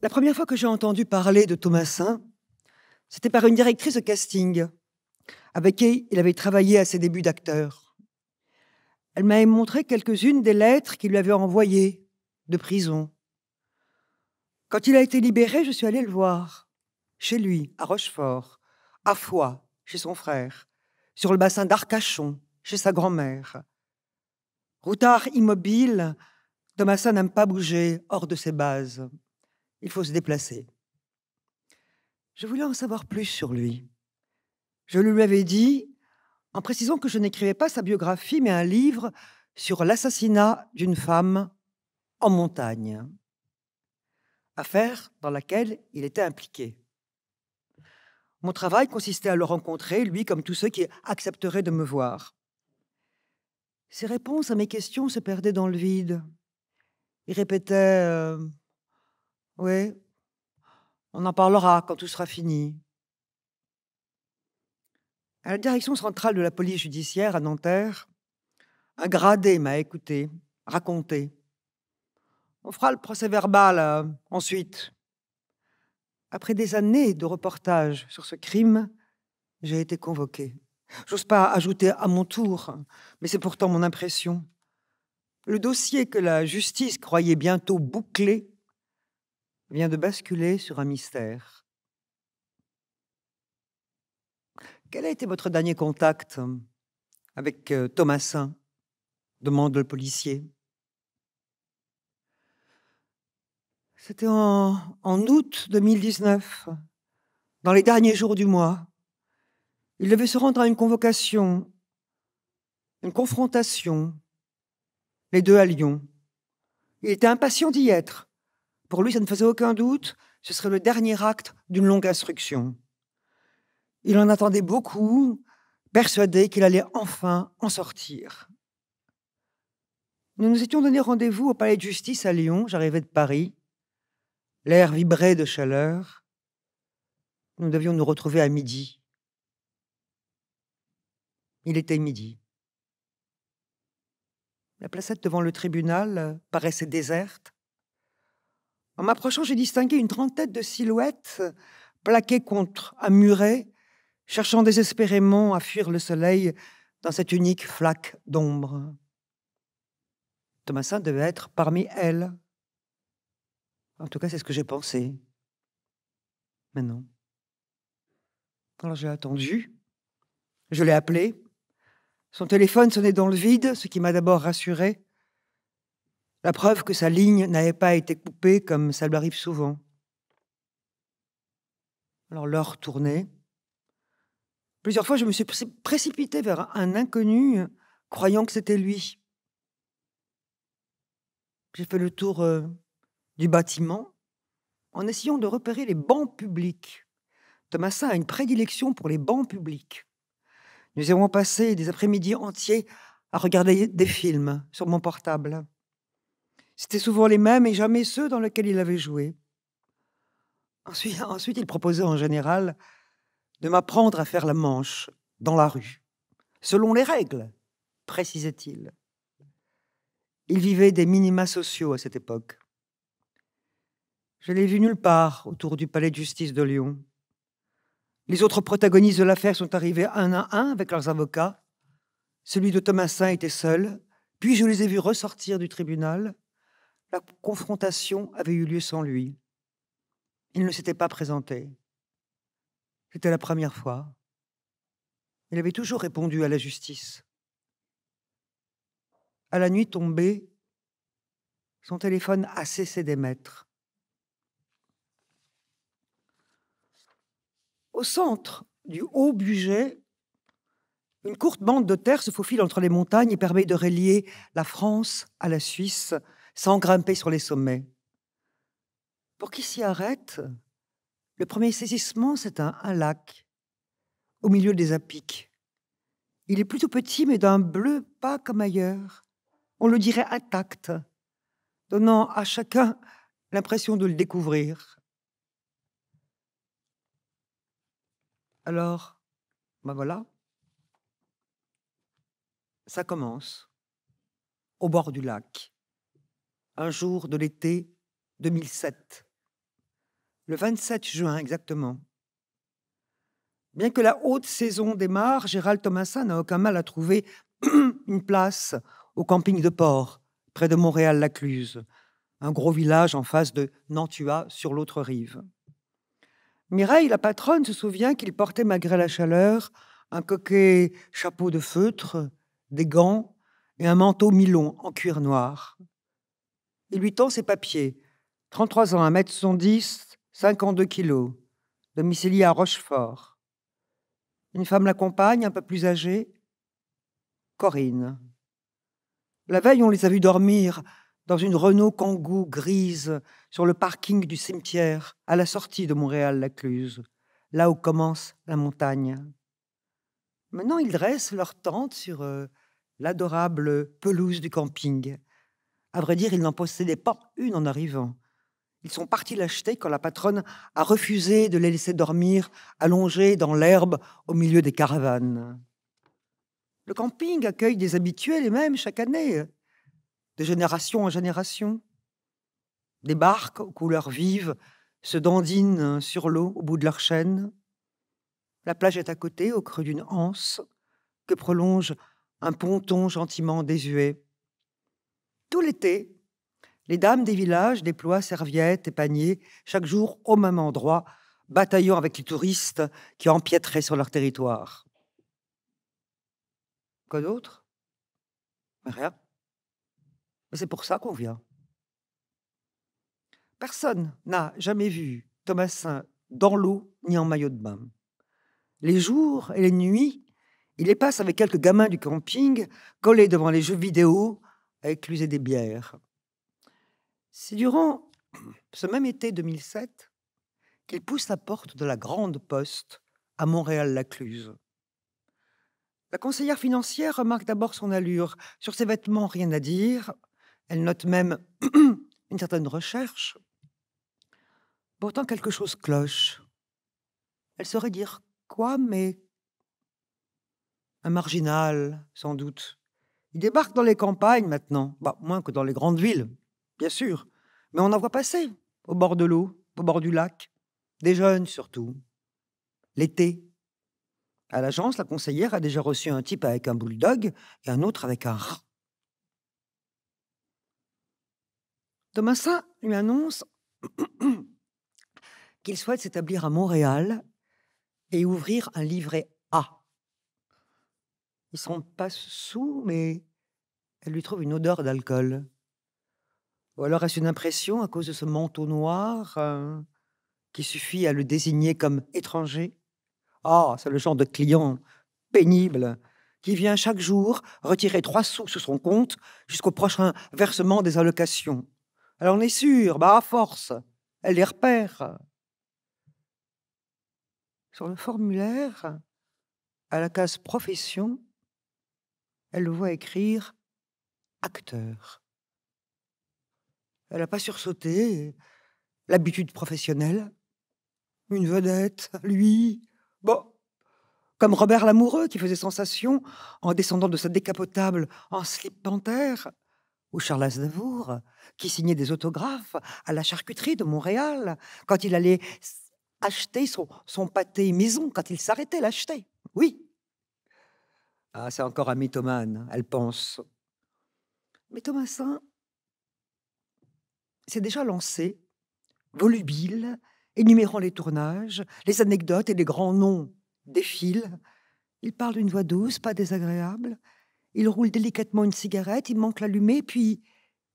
la première fois que j'ai entendu parler de Thomasin, c'était par une directrice de casting avec qui il avait travaillé à ses débuts d'acteur. Elle m'avait montré quelques-unes des lettres qu'il lui avait envoyées de prison. Quand il a été libéré, je suis allée le voir, chez lui, à Rochefort, à Foix, chez son frère, sur le bassin d'Arcachon, chez sa grand-mère. Routard immobile, Thomasin n'aime pas bouger hors de ses bases. Il faut se déplacer. Je voulais en savoir plus sur lui. Je lui avais dit, en précisant que je n'écrivais pas sa biographie, mais un livre sur l'assassinat d'une femme en montagne, affaire dans laquelle il était impliqué. Mon travail consistait à le rencontrer, lui comme tous ceux qui accepteraient de me voir. Ses réponses à mes questions se perdaient dans le vide. Il répétait euh, oui. On en parlera quand tout sera fini. À la direction centrale de la police judiciaire à Nanterre, un gradé m'a écouté, raconté. On fera le procès verbal euh, ensuite. Après des années de reportages sur ce crime, j'ai été convoqué. J'ose pas ajouter à mon tour, mais c'est pourtant mon impression. Le dossier que la justice croyait bientôt bouclé vient de basculer sur un mystère. Quel a été votre dernier contact euh, avec euh, Thomasin demande le policier. C'était en, en août 2019, dans les derniers jours du mois. Il devait se rendre à une convocation, une confrontation, les deux à Lyon. Il était impatient d'y être. Pour lui, ça ne faisait aucun doute, ce serait le dernier acte d'une longue instruction. Il en attendait beaucoup, persuadé qu'il allait enfin en sortir. Nous nous étions donné rendez-vous au palais de justice à Lyon, j'arrivais de Paris. L'air vibrait de chaleur. Nous devions nous retrouver à midi. Il était midi. La placette devant le tribunal paraissait déserte. En m'approchant, j'ai distingué une trentaine de silhouettes euh, plaquées contre un muret, cherchant désespérément à fuir le soleil dans cette unique flaque d'ombre. Thomasin devait être parmi elles. En tout cas, c'est ce que j'ai pensé. Mais non. Alors j'ai attendu. Je l'ai appelé. Son téléphone sonnait dans le vide, ce qui m'a d'abord rassuré. La preuve que sa ligne n'avait pas été coupée comme ça l'arrive arrive souvent. Alors l'heure tournait. Plusieurs fois, je me suis précipité vers un inconnu, euh, croyant que c'était lui. J'ai fait le tour euh, du bâtiment en essayant de repérer les bancs publics. Thomasin a une prédilection pour les bancs publics. Nous avons passé des après-midi entiers à regarder des films sur mon portable. C'était souvent les mêmes et jamais ceux dans lesquels il avait joué. Ensuite, ensuite il proposait en général de m'apprendre à faire la manche dans la rue, selon les règles, précisait-il. Il vivait des minima sociaux à cette époque. Je l'ai vu nulle part autour du palais de justice de Lyon. Les autres protagonistes de l'affaire sont arrivés un à un avec leurs avocats. Celui de Thomasin était seul, puis je les ai vus ressortir du tribunal la confrontation avait eu lieu sans lui. Il ne s'était pas présenté. C'était la première fois. Il avait toujours répondu à la justice. À la nuit tombée, son téléphone a cessé d'émettre. Au centre du haut budget, une courte bande de terre se faufile entre les montagnes et permet de relier la France à la Suisse sans grimper sur les sommets. Pour qui s'y arrête, le premier saisissement, c'est un, un, lac, au milieu des apics. Il est plutôt petit, mais d'un bleu pas comme ailleurs. On le dirait intact, donnant à chacun l'impression de le découvrir. Alors, ben voilà, ça commence au bord du lac un jour de l'été 2007. Le 27 juin exactement. Bien que la haute saison démarre, Gérald Thomasin n'a aucun mal à trouver une place au camping de Port, près de Montréal-Lacluse, un gros village en face de Nantua, sur l'autre rive. Mireille, la patronne, se souvient qu'il portait, malgré la chaleur, un coquet chapeau de feutre, des gants et un manteau milon en cuir noir. Il lui tend ses papiers. 33 ans, 1 m 70 52 kilos. Domicilié à Rochefort. Une femme l'accompagne, un peu plus âgée. Corinne. La veille, on les a vus dormir dans une Renault Kangoo grise sur le parking du cimetière à la sortie de Montréal-Lacluse, là où commence la montagne. Maintenant, ils dressent leur tente sur euh, l'adorable pelouse du camping. À vrai dire, ils n'en possédaient pas une en arrivant. Ils sont partis l'acheter quand la patronne a refusé de les laisser dormir allongés dans l'herbe au milieu des caravanes. Le camping accueille des habitués les mêmes chaque année, de génération en génération. Des barques aux couleurs vives se dandinent sur l'eau au bout de leur chaîne. La plage est à côté, au creux d'une anse, que prolonge un ponton gentiment désuet. Tout l'été, les dames des villages déploient serviettes et paniers, chaque jour au même endroit, bataillant avec les touristes qui empiéteraient sur leur territoire. Quoi d'autre Rien. Mais c'est pour ça qu'on vient. Personne n'a jamais vu Thomasin dans l'eau ni en maillot de bain. Les jours et les nuits, il les passe avec quelques gamins du camping, collés devant les jeux vidéo, à écluser des bières. C'est durant ce même été 2007 qu'il pousse la porte de la Grande Poste à Montréal-Lacluse. La conseillère financière remarque d'abord son allure. Sur ses vêtements, rien à dire. Elle note même une certaine recherche. Pourtant, quelque chose cloche. Elle saurait dire quoi, mais un marginal, sans doute. Il débarquent dans les campagnes maintenant, bah, moins que dans les grandes villes, bien sûr. Mais on en voit passer, au bord de l'eau, au bord du lac, des jeunes surtout. L'été. À l'agence, la conseillère a déjà reçu un type avec un bulldog et un autre avec un rat. Thomasin lui annonce qu'il souhaite s'établir à Montréal et ouvrir un livret ils sont pas sous, mais elle lui trouve une odeur d'alcool. Ou alors est-ce une impression à cause de ce manteau noir euh, qui suffit à le désigner comme étranger Ah, c'est le genre de client pénible qui vient chaque jour retirer trois sous sur son compte jusqu'au prochain versement des allocations. Alors on est sûr, bah à force, elle les repère. Sur le formulaire, à la case profession, elle le voit écrire acteur. Elle n'a pas sursauté, l'habitude professionnelle. Une vedette, lui. Bon, comme Robert Lamoureux qui faisait sensation en descendant de sa décapotable en slip panthère, ou Charles Aznavour qui signait des autographes à la charcuterie de Montréal quand il allait acheter son, son pâté maison, quand il s'arrêtait l'acheter. Oui, ah, c'est encore un mythomane, elle pense. Mais Thomasin s'est déjà lancé, volubile, énumérant les tournages, les anecdotes et les grands noms défilent. Il parle d'une voix douce, pas désagréable. Il roule délicatement une cigarette, il manque l'allumer, puis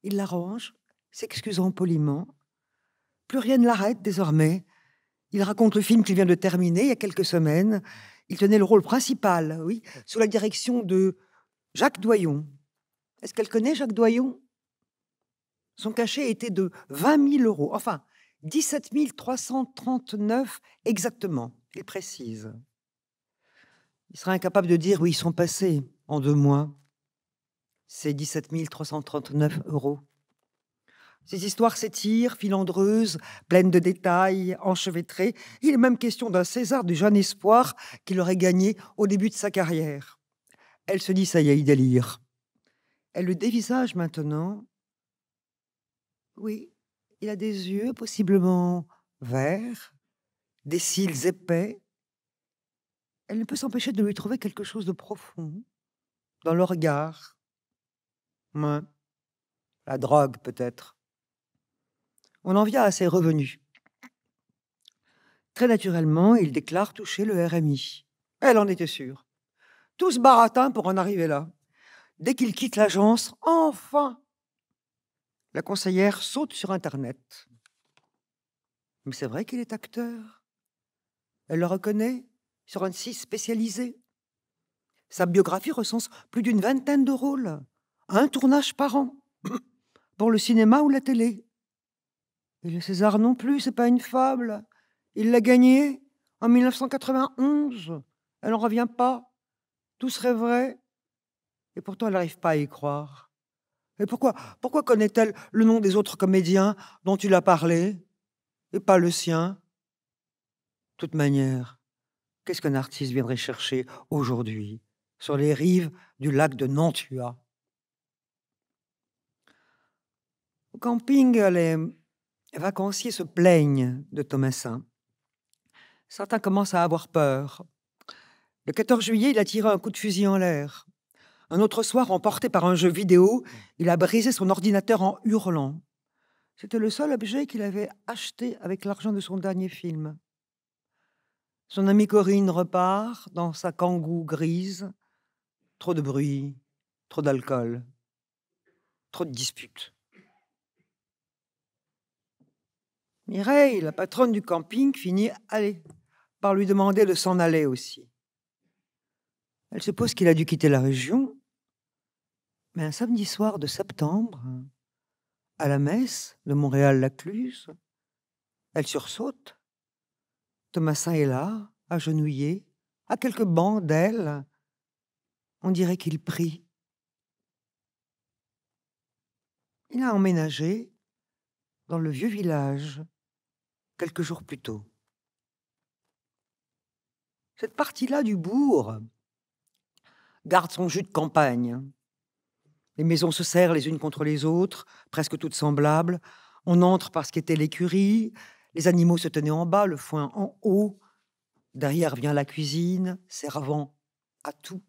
il l'arrange, s'excusant poliment. Plus rien ne l'arrête désormais. Il raconte le film qu'il vient de terminer il y a quelques semaines, il tenait le rôle principal, oui, sous la direction de Jacques Doyon. Est-ce qu'elle connaît Jacques Doyon Son cachet était de 20 000 euros, enfin 17 339 exactement, il précise. Il serait incapable de dire où ils sont passés en deux mois. C'est 17 339 euros. Ces histoires s'étirent, filandreuses, pleines de détails, enchevêtrées. Il est même question d'un César du jeune espoir qu'il aurait gagné au début de sa carrière. Elle se dit, ça y est, il délire. Elle le dévisage maintenant. Oui, il a des yeux possiblement verts, des cils épais. Elle ne peut s'empêcher de lui trouver quelque chose de profond dans le regard. La drogue, peut-être on en vient à ses revenus. Très naturellement, il déclare toucher le RMI. Elle en était sûre. Tous baratins baratin pour en arriver là. Dès qu'il quitte l'agence, enfin La conseillère saute sur Internet. Mais c'est vrai qu'il est acteur. Elle le reconnaît sur un site spécialisé. Sa biographie recense plus d'une vingtaine de rôles, un tournage par an, pour le cinéma ou la télé. Et le César non plus, c'est pas une fable. Il l'a gagné en 1991. Elle n'en revient pas. Tout serait vrai. Et pourtant, elle n'arrive pas à y croire. Et pourquoi, pourquoi connaît-elle le nom des autres comédiens dont il a parlé et pas le sien De toute manière, qu'est-ce qu'un artiste viendrait chercher aujourd'hui sur les rives du lac de Nantua Au camping, les vacanciers se plaignent de Thomasin. Certains commencent à avoir peur. Le 14 juillet, il a tiré un coup de fusil en l'air. Un autre soir, emporté par un jeu vidéo, il a brisé son ordinateur en hurlant. C'était le seul objet qu'il avait acheté avec l'argent de son dernier film. Son amie Corinne repart dans sa kangou grise. Trop de bruit, trop d'alcool, trop de disputes. Mireille, la patronne du camping, finit par lui demander de s'en aller aussi. Elle suppose qu'il a dû quitter la région, mais un samedi soir de septembre, à la messe de Montréal-Lacluse, elle sursaute. Thomasin est là, agenouillé, à quelques bancs d'elle. On dirait qu'il prie. Il a emménagé dans le vieux village quelques jours plus tôt. Cette partie-là du bourg garde son jus de campagne. Les maisons se serrent les unes contre les autres, presque toutes semblables. On entre par ce qu'était l'écurie. Les animaux se tenaient en bas, le foin en haut. Derrière vient la cuisine, servant à tout.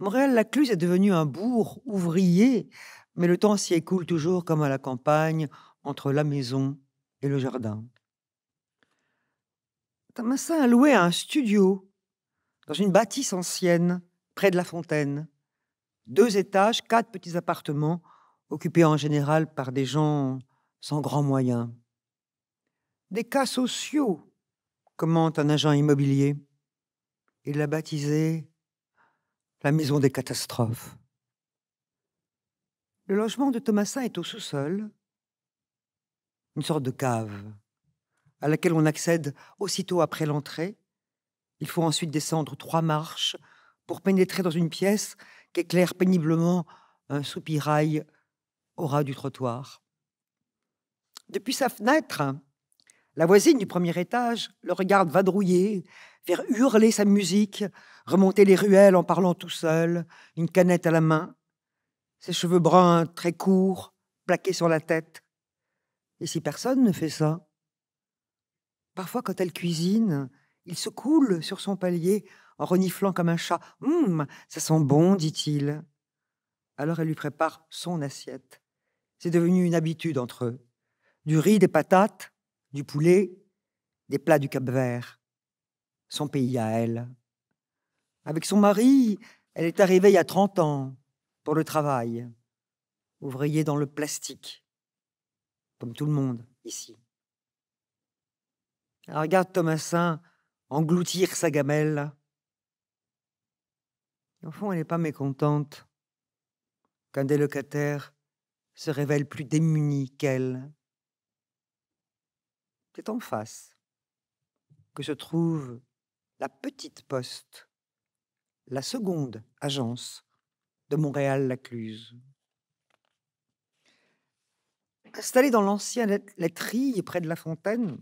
Montréal-Lacluse est devenu un bourg ouvrier, mais le temps s'y écoule toujours comme à la campagne, entre la maison et le jardin. Tamassin a loué un studio dans une bâtisse ancienne près de la fontaine. Deux étages, quatre petits appartements occupés en général par des gens sans grands moyens. Des cas sociaux, commente un agent immobilier. Il l'a baptisé la maison des catastrophes. Le logement de Thomasin est au sous-sol, une sorte de cave, à laquelle on accède aussitôt après l'entrée. Il faut ensuite descendre trois marches pour pénétrer dans une pièce qu'éclaire péniblement un soupirail au ras du trottoir. Depuis sa fenêtre, la voisine du premier étage le regarde vadrouiller, faire hurler sa musique, remonter les ruelles en parlant tout seul, une canette à la main. Ses cheveux bruns très courts, plaqués sur la tête, et si personne ne fait ça Parfois, quand elle cuisine, il se coule sur son palier en reniflant comme un chat. Hum, ça sent bon, dit-il. Alors elle lui prépare son assiette. C'est devenu une habitude entre eux. Du riz, des patates, du poulet, des plats du Cap-Vert. Son pays à elle. Avec son mari, elle est arrivée il y a 30 ans pour le travail, ouvrier dans le plastique comme tout le monde ici. Alors regarde Thomasin engloutir sa gamelle. Au fond, elle n'est pas mécontente qu'un des locataires se révèle plus démuni qu'elle. C'est en face que se trouve la petite poste, la seconde agence de Montréal-Lacluse. Installée dans l'ancienne laiterie près de la fontaine,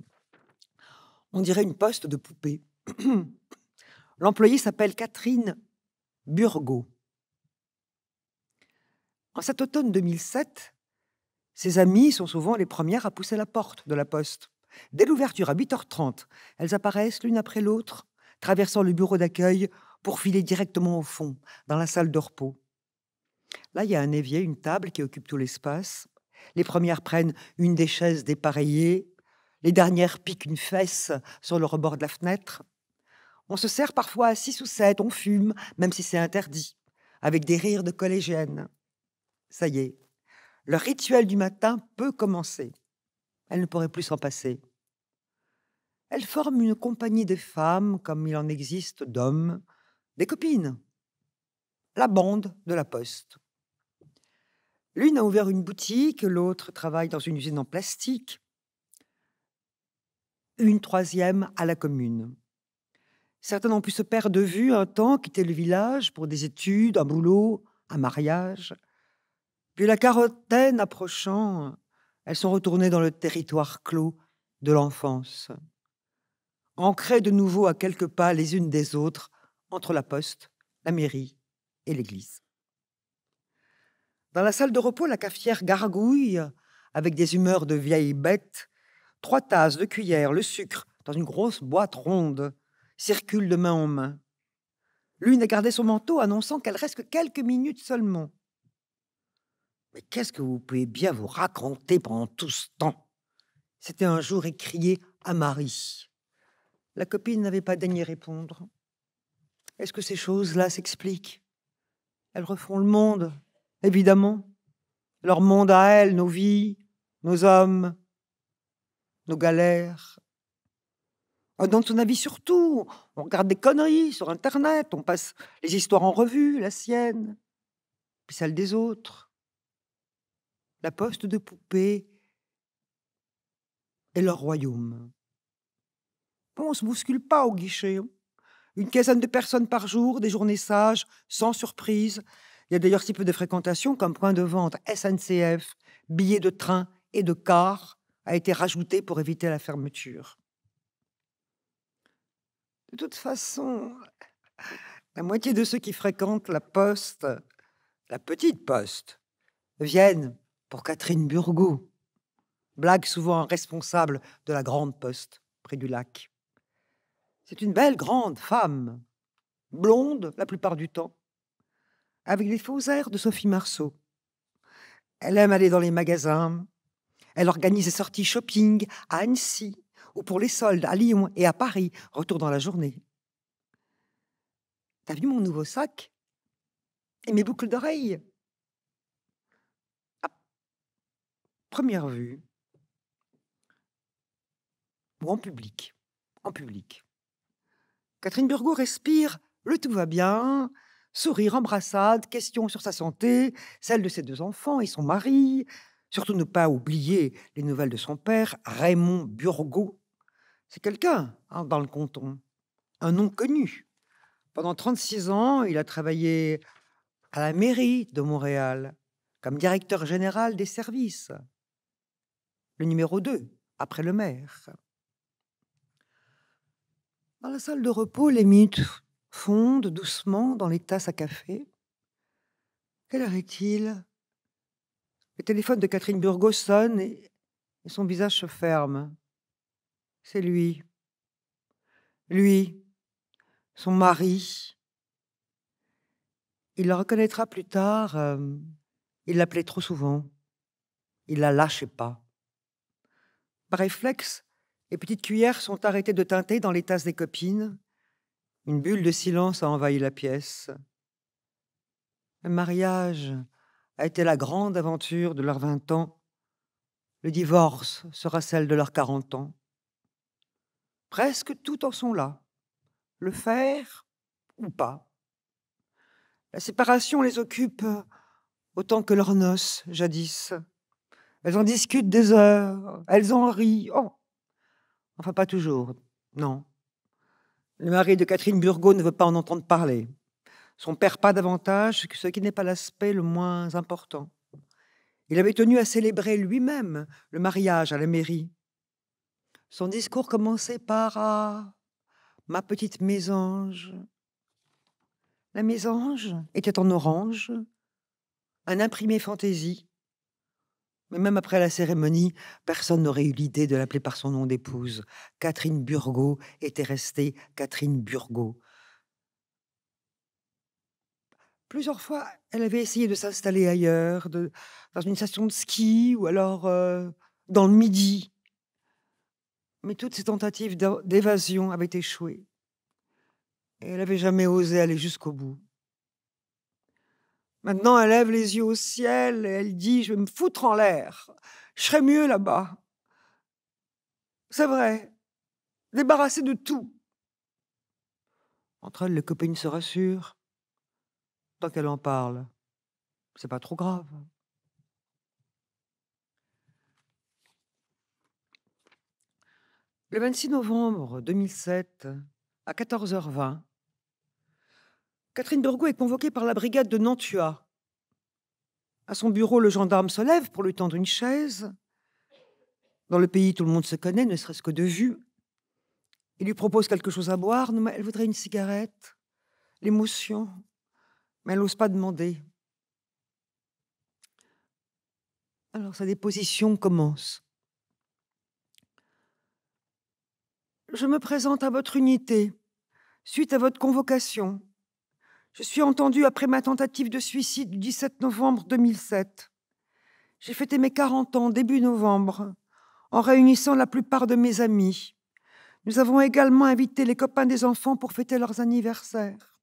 on dirait une poste de poupée. L'employée s'appelle Catherine Burgot. En cet automne 2007, ses amies sont souvent les premières à pousser la porte de la poste. Dès l'ouverture à 8h30, elles apparaissent l'une après l'autre, traversant le bureau d'accueil pour filer directement au fond, dans la salle de repos. Là, il y a un évier, une table qui occupe tout l'espace. Les premières prennent une des chaises dépareillées, les dernières piquent une fesse sur le rebord de la fenêtre. On se sert parfois à six ou sept, on fume, même si c'est interdit, avec des rires de collégiennes. Ça y est, le rituel du matin peut commencer. Elle ne pourrait plus s'en passer. Elle forme une compagnie de femmes, comme il en existe d'hommes, des copines. La bande de la poste. L'une a ouvert une boutique, l'autre travaille dans une usine en plastique, une troisième à la commune. Certaines ont pu se perdre de vue un temps, quitter le village pour des études, un boulot, un mariage. Puis la quarantaine approchant, elles sont retournées dans le territoire clos de l'enfance, ancrées de nouveau à quelques pas les unes des autres entre la poste, la mairie et l'église. Dans la salle de repos, la cafière gargouille, avec des humeurs de vieille bête. Trois tasses, de cuillère, le sucre, dans une grosse boîte ronde, circulent de main en main. L'une a gardé son manteau, annonçant qu'elle reste que quelques minutes seulement. Mais qu'est-ce que vous pouvez bien vous raconter pendant tout ce temps C'était un jour écrié à Marie. La copine n'avait pas daigné répondre. Est-ce que ces choses-là s'expliquent Elles refont le monde, évidemment. Leur monde à elle nos vies, nos hommes, nos galères. Euh, dans son avis surtout, on regarde des conneries sur Internet, on passe les histoires en revue, la sienne, puis celle des autres. La poste de poupée et leur royaume. On ne se bouscule pas au guichet. Hein. Une quinzaine de personnes par jour, des journées sages, sans surprise, il y a d'ailleurs si peu de fréquentation comme point de vente SNCF, billets de train et de car a été rajouté pour éviter la fermeture. De toute façon, la moitié de ceux qui fréquentent la poste, la petite poste, viennent pour Catherine Burgot, blague souvent responsable de la grande poste près du lac. C'est une belle grande femme, blonde la plupart du temps, avec les faux airs de Sophie Marceau. Elle aime aller dans les magasins. Elle organise des sorties shopping à Annecy ou pour les soldes à Lyon et à Paris, retour dans la journée. T'as vu mon nouveau sac Et mes boucles d'oreilles Première vue. Ou en public. En public. Catherine Burgot respire, le tout va bien, Sourire, embrassade, questions sur sa santé, celle de ses deux enfants et son mari. Surtout ne pas oublier les nouvelles de son père, Raymond Burgot. C'est quelqu'un hein, dans le canton, un nom connu. Pendant 36 ans, il a travaillé à la mairie de Montréal comme directeur général des services, le numéro 2 après le maire. Dans la salle de repos, les mythes fonde doucement dans les tasses à café. Quelle heure est-il Le téléphone de Catherine Burgos sonne et, son visage se ferme. C'est lui. Lui, son mari. Il la reconnaîtra plus tard. Euh, il l'appelait trop souvent. Il la lâchait pas. Par réflexe, les petites cuillères sont arrêtées de teinter dans les tasses des copines une bulle de silence a envahi la pièce. Le mariage a été la grande aventure de leurs vingt ans. Le divorce sera celle de leurs quarante ans. Presque tout en sont là. Le faire ou pas. La séparation les occupe autant que leurs noces, jadis. Elles en discutent des heures, elles en rient. Oh. Enfin, pas toujours, non. Le mari de Catherine Burgot ne veut pas en entendre parler. Son père pas davantage, ce qui n'est pas l'aspect le moins important. Il avait tenu à célébrer lui-même le mariage à la mairie. Son discours commençait par ma petite mésange. La mésange était en orange, un imprimé fantaisie, mais même après la cérémonie, personne n'aurait eu l'idée de l'appeler par son nom d'épouse. Catherine Burgot était restée Catherine Burgot. Plusieurs fois, elle avait essayé de s'installer ailleurs, dans une station de ski ou alors euh, dans le Midi. Mais toutes ses tentatives d'évasion avaient échoué. Et elle n'avait jamais osé aller jusqu'au bout. Maintenant, elle lève les yeux au ciel et elle dit, je vais me foutre en l'air. Je serai mieux là-bas. C'est vrai. Débarrassée de tout. Entre elles, les copines se rassurent. Tant qu'elle en parle, c'est pas trop grave. Le 26 novembre 2007, à 14h20, Catherine Dorgo est convoquée par la brigade de Nantua. À son bureau, le gendarme se lève pour lui tendre une chaise. Dans le pays, tout le monde se connaît, ne serait-ce que de vue. Il lui propose quelque chose à boire. Elle voudrait une cigarette. L'émotion. Mais elle n'ose pas demander. Alors sa déposition commence. Je me présente à votre unité, suite à votre convocation. Je suis entendue après ma tentative de suicide du 17 novembre 2007. J'ai fêté mes 40 ans début novembre en réunissant la plupart de mes amis. Nous avons également invité les copains des enfants pour fêter leurs anniversaires.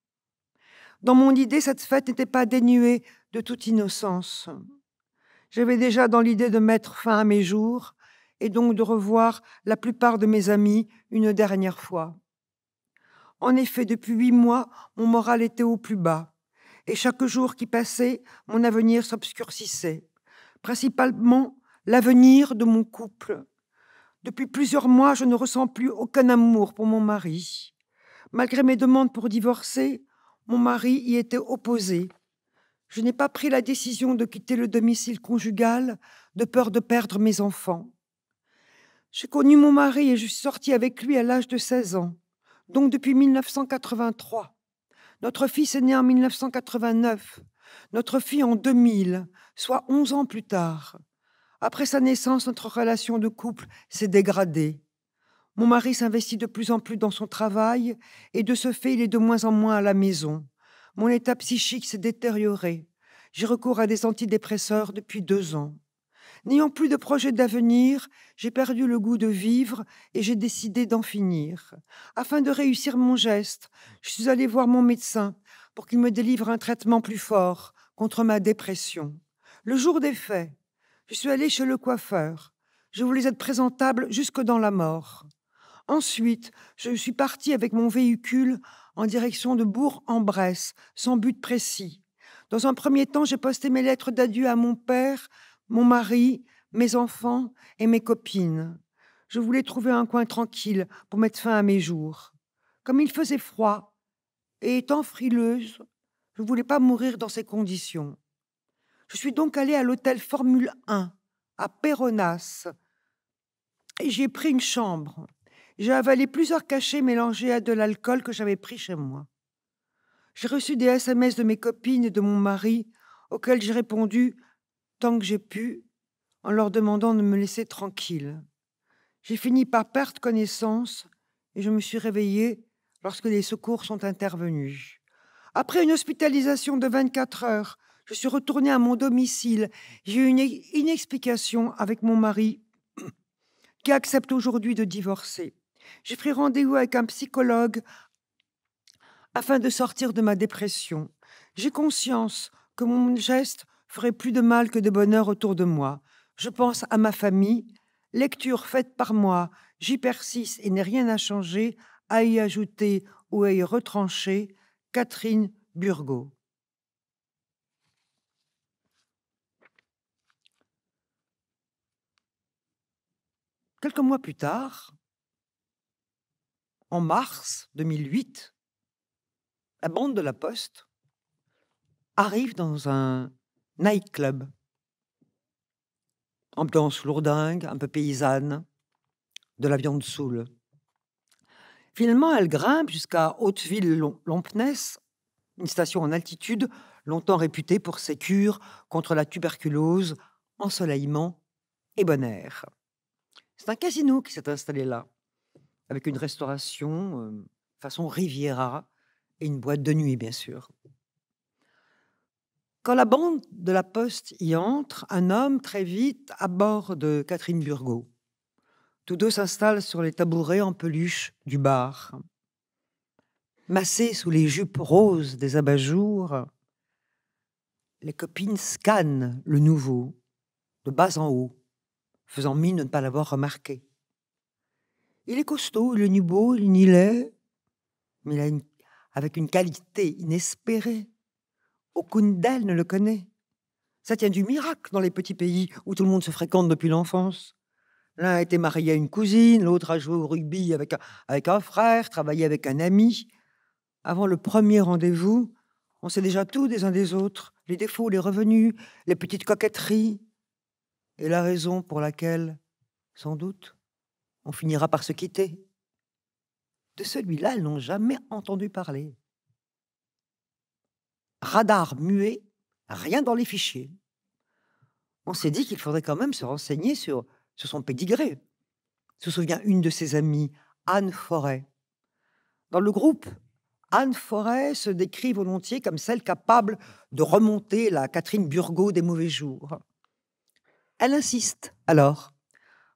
Dans mon idée, cette fête n'était pas dénuée de toute innocence. J'avais déjà dans l'idée de mettre fin à mes jours et donc de revoir la plupart de mes amis une dernière fois. En effet, depuis huit mois, mon moral était au plus bas, et chaque jour qui passait, mon avenir s'obscurcissait, principalement l'avenir de mon couple. Depuis plusieurs mois, je ne ressens plus aucun amour pour mon mari. Malgré mes demandes pour divorcer, mon mari y était opposé. Je n'ai pas pris la décision de quitter le domicile conjugal de peur de perdre mes enfants. J'ai connu mon mari et je suis sortie avec lui à l'âge de 16 ans. Donc depuis 1983. Notre fils est né en 1989. Notre fille en 2000, soit 11 ans plus tard. Après sa naissance, notre relation de couple s'est dégradée. Mon mari s'investit de plus en plus dans son travail et de ce fait, il est de moins en moins à la maison. Mon état psychique s'est détérioré. J'ai recours à des antidépresseurs depuis deux ans. N'ayant plus de projet d'avenir, j'ai perdu le goût de vivre et j'ai décidé d'en finir. Afin de réussir mon geste, je suis allé voir mon médecin pour qu'il me délivre un traitement plus fort contre ma dépression. Le jour des faits, je suis allé chez le coiffeur. Je voulais être présentable jusque dans la mort. Ensuite, je suis parti avec mon véhicule en direction de Bourg-en-Bresse, sans but précis. Dans un premier temps, j'ai posté mes lettres d'adieu à mon père mon mari, mes enfants et mes copines. Je voulais trouver un coin tranquille pour mettre fin à mes jours. Comme il faisait froid, et étant frileuse, je ne voulais pas mourir dans ces conditions. Je suis donc allée à l'hôtel Formule 1 à Péronas et j'ai pris une chambre. J'ai avalé plusieurs cachets mélangés à de l'alcool que j'avais pris chez moi. J'ai reçu des SMS de mes copines et de mon mari auxquels j'ai répondu tant que j'ai pu en leur demandant de me laisser tranquille. J'ai fini par perdre connaissance et je me suis réveillée lorsque les secours sont intervenus. Après une hospitalisation de 24 heures, je suis retournée à mon domicile. J'ai eu une, une explication avec mon mari qui accepte aujourd'hui de divorcer. J'ai pris rendez-vous avec un psychologue afin de sortir de ma dépression. J'ai conscience que mon geste ferait plus de mal que de bonheur autour de moi. Je pense à ma famille. Lecture faite par moi, j'y persiste et n'ai rien à changer, à y ajouter ou à y retrancher. Catherine Burgot. Quelques mois plus tard, en mars 2008, la bande de la Poste arrive dans un nightclub. Ambiance lourdingue, un peu paysanne, de la viande saoule. Finalement, elle grimpe jusqu'à Hauteville-Lompness, une station en altitude longtemps réputée pour ses cures contre la tuberculose, ensoleillement et bon air. C'est un casino qui s'est installé là, avec une restauration euh, façon Riviera et une boîte de nuit, bien sûr. Quand la bande de la Poste y entre, un homme très vite à bord de Catherine Burgot. Tous deux s'installent sur les tabourets en peluche du bar. Massés sous les jupes roses des abat-jours, les copines scannent le nouveau, de bas en haut, faisant mine de ne pas l'avoir remarqué. Il est costaud, il est ni beau, il ni laid, mais a avec une qualité inespérée aucune d'elles ne le connaît. Ça tient du miracle dans les petits pays où tout le monde se fréquente depuis l'enfance. L'un a été marié à une cousine, l'autre a joué au rugby avec un, avec un frère, travaillé avec un ami. Avant le premier rendez-vous, on sait déjà tout des uns des autres, les défauts, les revenus, les petites coquetteries. Et la raison pour laquelle, sans doute, on finira par se quitter. De celui-là, elles n'ont jamais entendu parler radar muet, rien dans les fichiers. On s'est dit qu'il faudrait quand même se renseigner sur, son pédigré. Se souvient une de ses amies, Anne Forêt. Dans le groupe, Anne Forêt se décrit volontiers comme celle capable de remonter la Catherine Burgot des mauvais jours. Elle insiste alors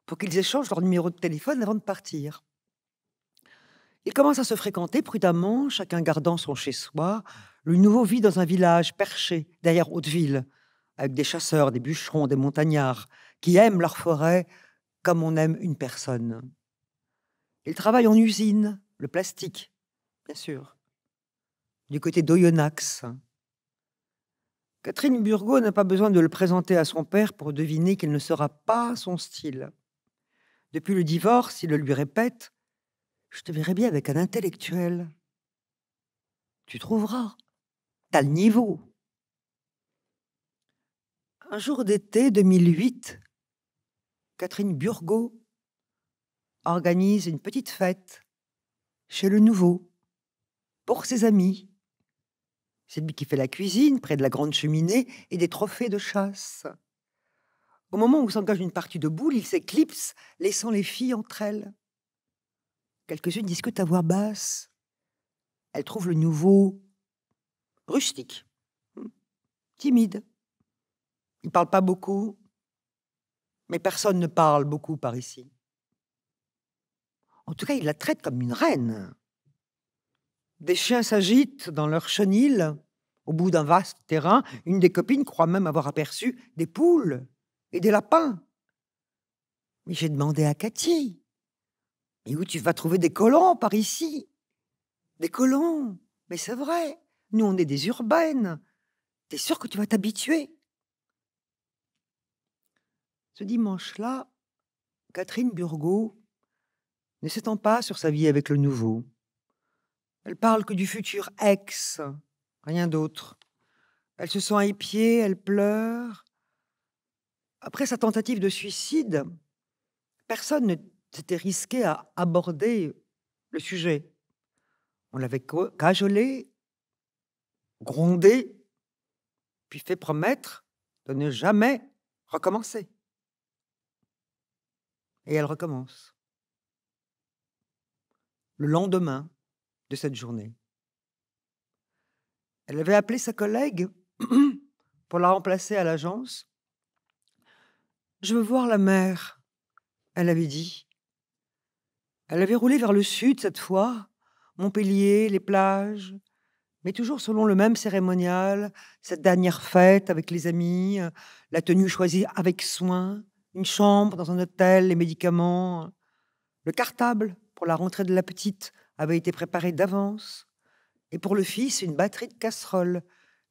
pour qu'ils échangent leur numéro de téléphone avant de partir. Ils commencent à se fréquenter prudemment, chacun gardant son chez-soi, le nouveau vit dans un village perché derrière Hauteville, avec des chasseurs, des bûcherons, des montagnards, qui aiment leur forêt comme on aime une personne. Il travaille en usine, le plastique, bien sûr, du côté d'Oyonnax. Catherine Burgot n'a pas besoin de le présenter à son père pour deviner qu'il ne sera pas son style. Depuis le divorce, il le lui répète Je te verrai bien avec un intellectuel. Tu trouveras niveau. Un jour d'été 2008, Catherine Burgot organise une petite fête chez le nouveau pour ses amis. C'est lui qui fait la cuisine près de la grande cheminée et des trophées de chasse. Au moment où s'engage une partie de boule, il s'éclipse, laissant les filles entre elles. Quelques-unes discutent à voix basse. Elles trouvent le nouveau rustique, hmm. timide. Il ne parle pas beaucoup, mais personne ne parle beaucoup par ici. En tout cas, il la traite comme une reine. Des chiens s'agitent dans leur chenil au bout d'un vaste terrain. Une des copines croit même avoir aperçu des poules et des lapins. Mais j'ai demandé à Cathy Mais où tu vas trouver des colons par ici Des colons Mais c'est vrai nous, on est des urbaines. T'es sûr que tu vas t'habituer Ce dimanche-là, Catherine Burgot ne s'étend pas sur sa vie avec le nouveau. Elle parle que du futur ex, rien d'autre. Elle se sent épiée, elle pleure. Après sa tentative de suicide, personne ne s'était risqué à aborder le sujet. On l'avait cajolée, Gronder, puis fait promettre de ne jamais recommencer. Et elle recommence. Le lendemain de cette journée, elle avait appelé sa collègue pour la remplacer à l'agence. Je veux voir la mer, elle avait dit. Elle avait roulé vers le sud cette fois, Montpellier, les plages, mais toujours selon le même cérémonial, cette dernière fête avec les amis, euh, la tenue choisie avec soin, une chambre dans un hôtel, les médicaments. Le cartable pour la rentrée de la petite avait été préparé d'avance, et pour le fils, une batterie de casseroles,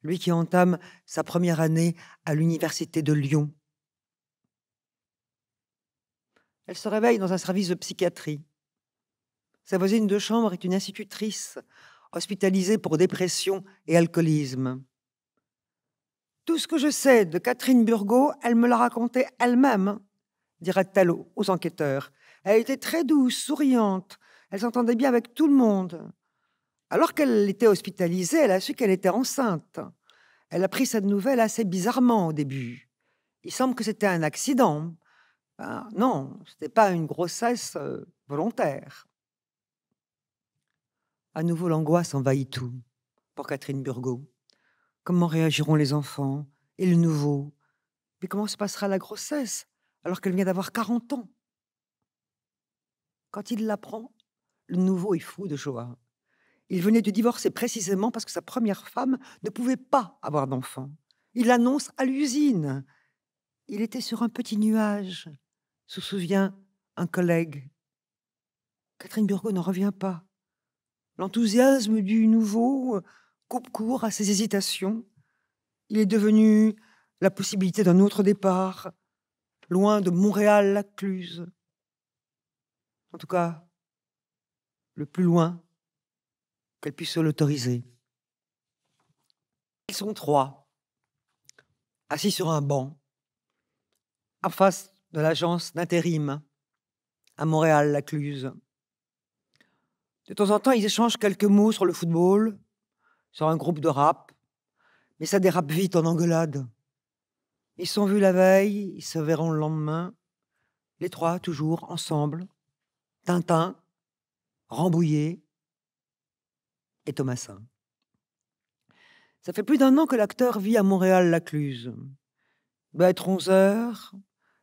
lui qui entame sa première année à l'université de Lyon. Elle se réveille dans un service de psychiatrie. Sa voisine de chambre est une institutrice hospitalisée pour dépression et alcoolisme. Tout ce que je sais de Catherine Burgot, elle me l'a raconté elle-même, dira-t-elle aux enquêteurs. Elle était très douce, souriante, elle s'entendait bien avec tout le monde. Alors qu'elle était hospitalisée, elle a su qu'elle était enceinte. Elle a pris cette nouvelle assez bizarrement au début. Il semble que c'était un accident. Ben, non, ce n'était pas une grossesse euh, volontaire. À nouveau, l'angoisse envahit tout. Pour Catherine Burgot, comment réagiront les enfants et le nouveau Mais comment se passera la grossesse alors qu'elle vient d'avoir 40 ans Quand il l'apprend, le nouveau est fou de joie. Il venait de divorcer précisément parce que sa première femme ne pouvait pas avoir d'enfant. Il l'annonce à l'usine. Il était sur un petit nuage, se souvient un collègue. Catherine Burgot n'en revient pas. L'enthousiasme du nouveau euh, coupe court à ses hésitations. Il est devenu la possibilité d'un autre départ, loin de montréal la En tout cas, le plus loin qu'elle puisse l'autoriser. Ils sont trois, assis sur un banc, en face de l'agence d'intérim à montréal la de temps en temps, ils échangent quelques mots sur le football, sur un groupe de rap, mais ça dérape vite en engueulade. Ils sont vus la veille, ils se verront le lendemain, les trois toujours ensemble, Tintin, Rambouillet et Thomasin. Ça fait plus d'un an que l'acteur vit à Montréal-Lacluse. Va bah, être 11 heures,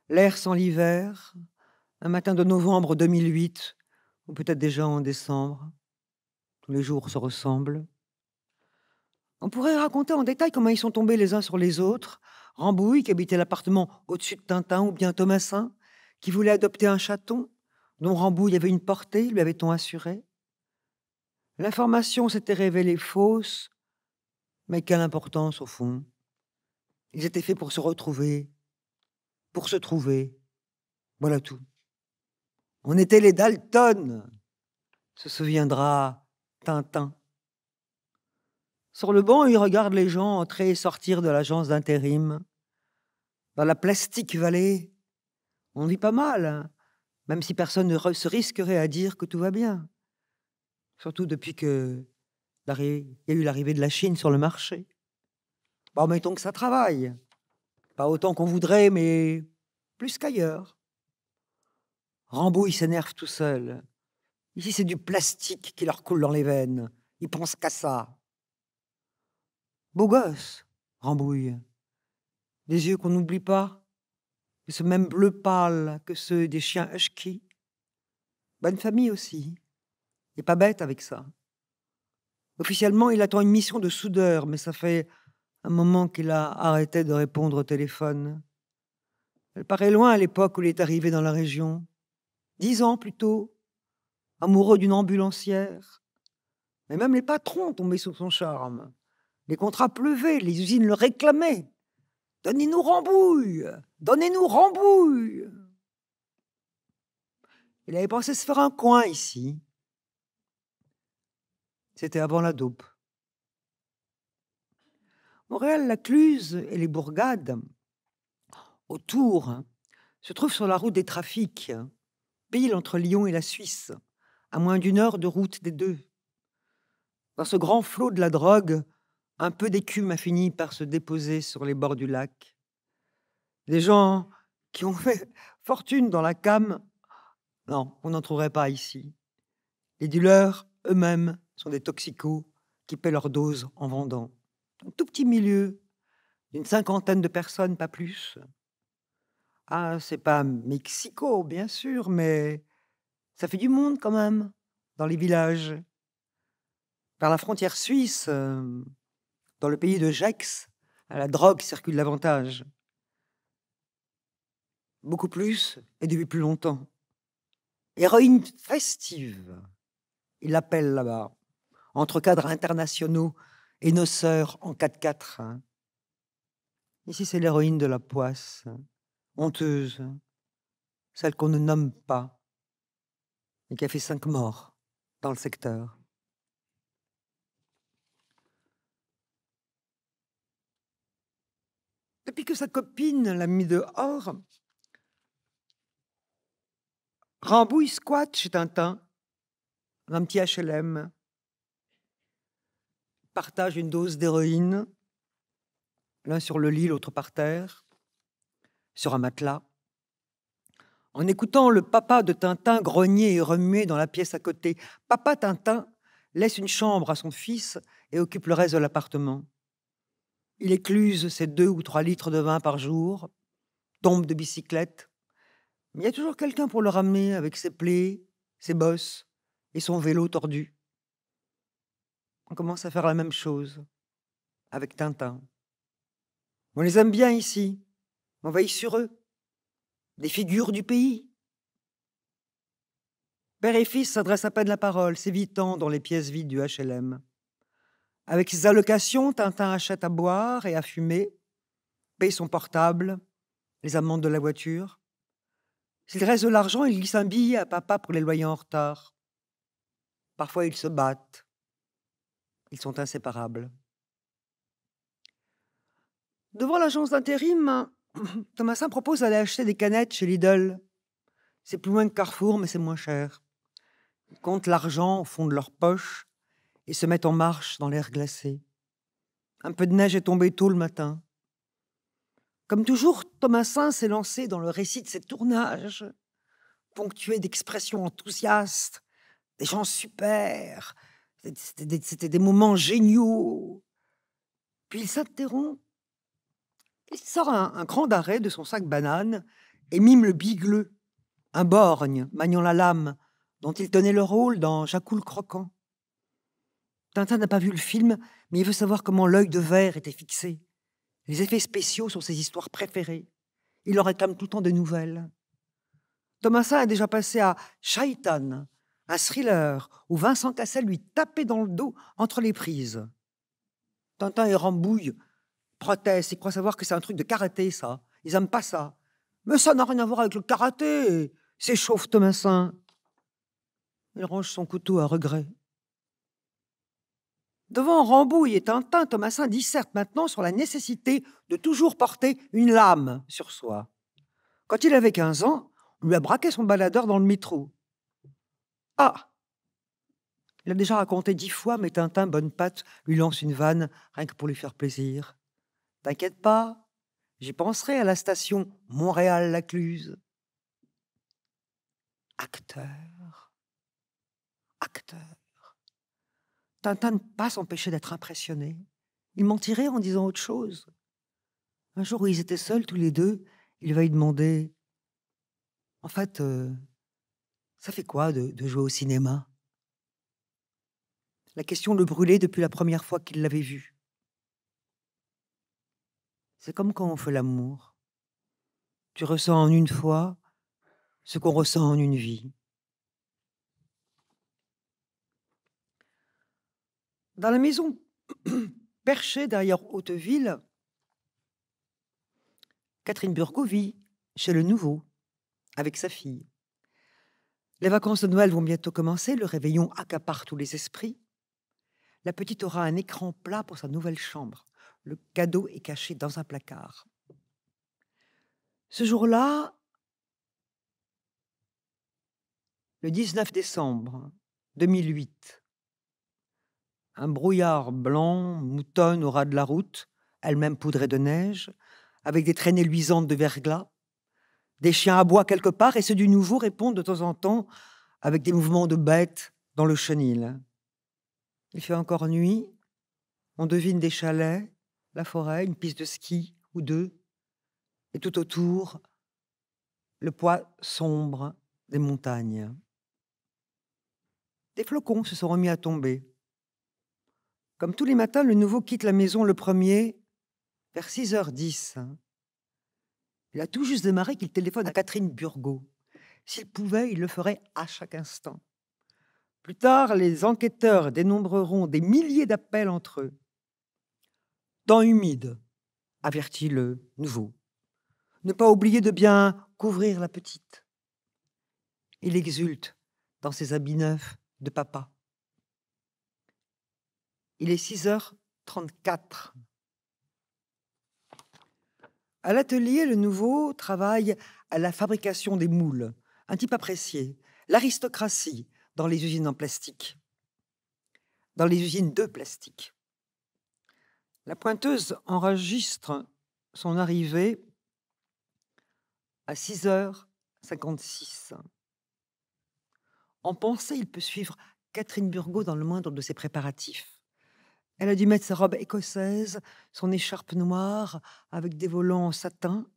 l'air sans l'hiver, un matin de novembre 2008, ou peut-être déjà en décembre. Tous les jours se ressemblent. On pourrait raconter en détail comment ils sont tombés les uns sur les autres. Rambouille, qui habitait l'appartement au-dessus de Tintin, ou bien Thomasin, qui voulait adopter un chaton, dont Rambouille avait une portée, lui avait-on assuré. L'information s'était révélée fausse, mais quelle importance au fond. Ils étaient faits pour se retrouver, pour se trouver. Voilà tout. On était les Dalton, se souviendra Tintin. Sur le banc, il regarde les gens entrer et sortir de l'agence d'intérim. Dans la plastique vallée, on vit pas mal, hein, même si personne ne se risquerait à dire que tout va bien. Surtout depuis que il y a eu l'arrivée de la Chine sur le marché. Bon, mettons que ça travaille. Pas autant qu'on voudrait, mais plus qu'ailleurs. Rambouille s'énerve tout seul. Ici, c'est du plastique qui leur coule dans les veines. Ils pensent qu'à ça. Beau gosse, Rambouille. Des yeux qu'on n'oublie pas. Et ce même bleu pâle que ceux des chiens Husky. Bonne famille aussi. n'est pas bête avec ça. Officiellement, il attend une mission de soudeur, mais ça fait un moment qu'il a arrêté de répondre au téléphone. Elle paraît loin à l'époque où il est arrivé dans la région dix ans plus tôt, amoureux d'une ambulancière. Mais même les patrons tombaient sous son charme. Les contrats pleuvaient, les usines le réclamaient. Donnez-nous Rambouille Donnez-nous Rambouille Il avait pensé se faire un coin ici. C'était avant la dope. Montréal, la Cluse et les bourgades autour hein, se trouvent sur la route des trafics pile entre Lyon et la Suisse, à moins d'une heure de route des deux. Dans ce grand flot de la drogue, un peu d'écume a fini par se déposer sur les bords du lac. Des gens qui ont fait fortune dans la cam, non, on n'en trouverait pas ici. Les dealers eux-mêmes sont des toxicos qui paient leur dose en vendant. Un tout petit milieu, d'une cinquantaine de personnes, pas plus. Ah, c'est pas Mexico, bien sûr, mais ça fait du monde quand même, dans les villages. Par la frontière suisse, euh, dans le pays de Gex, la drogue circule davantage. Beaucoup plus et depuis plus longtemps. Héroïne festive, il l'appelle là-bas, entre cadres internationaux et nos sœurs en 4-4. Hein. Ici, c'est l'héroïne de la poisse honteuse, celle qu'on ne nomme pas, et qui a fait cinq morts dans le secteur. Depuis que sa copine l'a mis dehors, Rambouille squatte chez Tintin, un petit HLM, partage une dose d'héroïne, l'un sur le lit, l'autre par terre sur un matelas. En écoutant le papa de Tintin grogner et remuer dans la pièce à côté, papa Tintin laisse une chambre à son fils et occupe le reste de l'appartement. Il écluse ses deux ou trois litres de vin par jour, tombe de bicyclette. Mais il y a toujours quelqu'un pour le ramener avec ses plaies, ses bosses et son vélo tordu. On commence à faire la même chose avec Tintin. On les aime bien ici, on sur eux. Des figures du pays. Père et fils s'adressent à peine la parole, s'évitant dans les pièces vides du HLM. Avec ses allocations, Tintin achète à boire et à fumer, paye son portable, les amendes de la voiture. S'il reste de l'argent, il glisse un billet à papa pour les loyers en retard. Parfois, ils se battent. Ils sont inséparables. Devant l'agence d'intérim, Thomasin propose d'aller acheter des canettes chez Lidl. C'est plus loin que Carrefour, mais c'est moins cher. Ils comptent l'argent au fond de leur poche et se mettent en marche dans l'air glacé. Un peu de neige est tombée tôt le matin. Comme toujours, Thomasin s'est lancé dans le récit de ses tournages, ponctué d'expressions enthousiastes, des gens super, c'était des, des, moments géniaux. Puis il s'interrompt il sort un, grand arrêt de son sac banane et mime le bigleux, un borgne maniant la lame, dont il tenait le rôle dans le Croquant. Tintin n'a pas vu le film, mais il veut savoir comment l'œil de verre était fixé. Les effets spéciaux sont ses histoires préférées. Il leur réclame tout le temps des nouvelles. Thomasin est déjà passé à Shaitan, un thriller où Vincent Cassel lui tapait dans le dos entre les prises. Tintin est rambouille protestent, ils croient savoir que c'est un truc de karaté, ça. Ils n'aiment pas ça. Mais ça n'a rien à voir avec le karaté. c'est chauffe, Thomasin. Il range son couteau à regret. Devant Rambouille et Tintin, Thomasin disserte maintenant sur la nécessité de toujours porter une lame sur soi. Quand il avait 15 ans, on lui a braqué son baladeur dans le métro. Ah Il a déjà raconté dix fois, mais Tintin, bonne patte, lui lance une vanne, rien que pour lui faire plaisir. T'inquiète pas, j'y penserai à la station Montréal-Lacluse. Acteur, acteur. Tintin ne pas s'empêcher d'être impressionné. Il mentirait en disant autre chose. Un jour où ils étaient seuls tous les deux, il va lui demander En fait, euh, ça fait quoi de, de jouer au cinéma La question le brûlait depuis la première fois qu'il l'avait vu. C'est comme quand on fait l'amour. Tu ressens en une fois ce qu'on ressent en une vie. Dans la maison perchée derrière Hauteville, Catherine Burgot vit chez le nouveau, avec sa fille. Les vacances de Noël vont bientôt commencer, le réveillon accapare tous les esprits. La petite aura un écran plat pour sa nouvelle chambre le cadeau est caché dans un placard. Ce jour-là, le 19 décembre 2008, un brouillard blanc moutonne au ras de la route, elle-même poudrée de neige, avec des traînées luisantes de verglas. Des chiens aboient quelque part et ceux du nouveau répondent de temps en temps avec des mouvements de bêtes dans le chenil. Il fait encore nuit, on devine des chalets, la forêt, une piste de ski ou deux, et tout autour, le poids sombre des montagnes. Des flocons se sont remis à tomber. Comme tous les matins, le nouveau quitte la maison le premier vers 6h10. Il a tout juste démarré qu'il téléphone à Catherine Burgot. S'il pouvait, il le ferait à chaque instant. Plus tard, les enquêteurs dénombreront des milliers d'appels entre eux temps humide, avertit le nouveau. Ne pas oublier de bien couvrir la petite. Il exulte dans ses habits neufs de papa. Il est 6h34. À l'atelier, le nouveau travaille à la fabrication des moules, un type apprécié, l'aristocratie dans les usines en plastique, dans les usines de plastique. La pointeuse enregistre son arrivée à 6h56. En pensée, il peut suivre Catherine Burgot dans le moindre de ses préparatifs. Elle a dû mettre sa robe écossaise, son écharpe noire avec des volants en satin,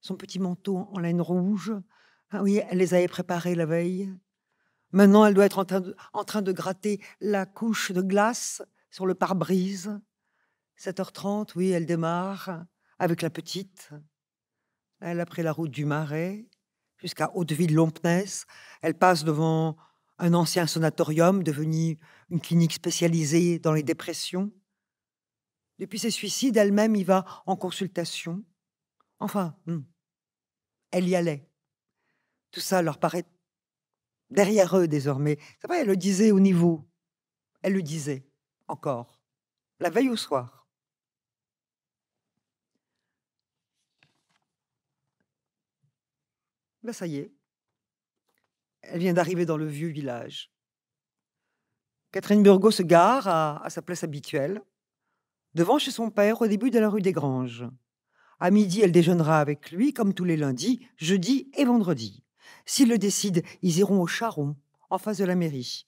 son petit manteau en laine rouge. Ah oui, elle les avait préparés la veille. Maintenant, elle doit être en train de gratter la couche de glace sur le pare-brise. 7h30, oui, elle démarre avec la petite. Elle a pris la route du Marais jusqu'à Hauteville-Lompness. Elle passe devant un ancien sanatorium devenu une clinique spécialisée dans les dépressions. Depuis ses suicides, elle-même y va en consultation. Enfin, hum, elle y allait. Tout ça leur paraît derrière eux désormais. C'est elle le disait au niveau. Elle le disait encore, la veille au soir. « Ben ça y est. Elle vient d'arriver dans le vieux village. Catherine Burgot se gare à, sa place habituelle, devant chez son père au début de la rue des Granges. À midi, elle déjeunera avec lui, comme tous les lundis, jeudi et vendredi. S'ils le décide, ils iront au Charron, en face de la mairie.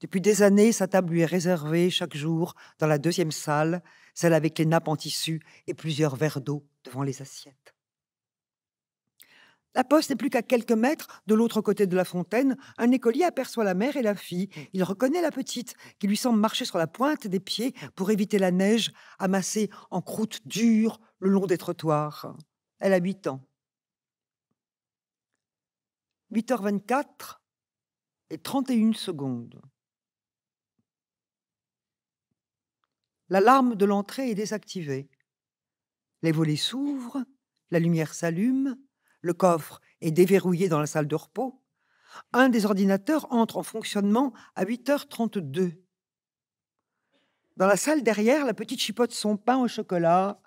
Depuis des années, sa table lui est réservée chaque jour dans la deuxième salle, celle avec les nappes en tissu et plusieurs verres d'eau devant les assiettes. La poste n'est plus qu'à quelques mètres de l'autre côté de la fontaine. Un écolier aperçoit la mère et la fille. Mm. Il reconnaît la petite, qui lui semble marcher sur la pointe des pieds pour éviter la neige amassée en croûte dure le long des trottoirs. Elle a huit ans. 8h24 et 31 secondes. L'alarme de l'entrée est désactivée. Les volets s'ouvrent, la lumière s'allume, le coffre est déverrouillé dans la salle de repos, un des ordinateurs entre en fonctionnement à 8h32. Dans la salle derrière, la petite chipote son pain au chocolat,